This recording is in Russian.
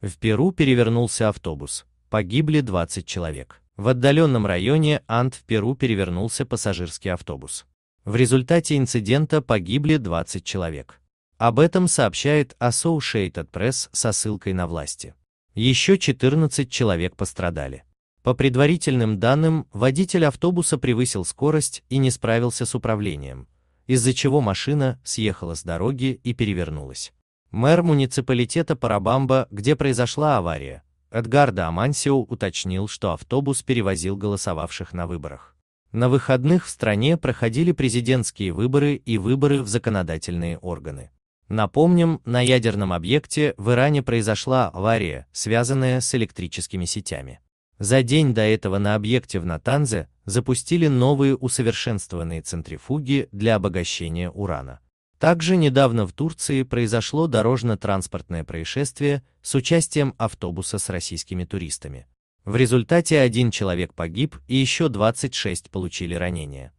В Перу перевернулся автобус, погибли 20 человек. В отдаленном районе Ант в Перу перевернулся пассажирский автобус. В результате инцидента погибли 20 человек. Об этом сообщает Associated Press со ссылкой на власти. Еще 14 человек пострадали. По предварительным данным, водитель автобуса превысил скорость и не справился с управлением, из-за чего машина съехала с дороги и перевернулась. Мэр муниципалитета Парабамба, где произошла авария, Эдгардо Амансио уточнил, что автобус перевозил голосовавших на выборах. На выходных в стране проходили президентские выборы и выборы в законодательные органы. Напомним, на ядерном объекте в Иране произошла авария, связанная с электрическими сетями. За день до этого на объекте в Натанзе запустили новые усовершенствованные центрифуги для обогащения урана. Также недавно в Турции произошло дорожно-транспортное происшествие с участием автобуса с российскими туристами. В результате один человек погиб и еще 26 получили ранения.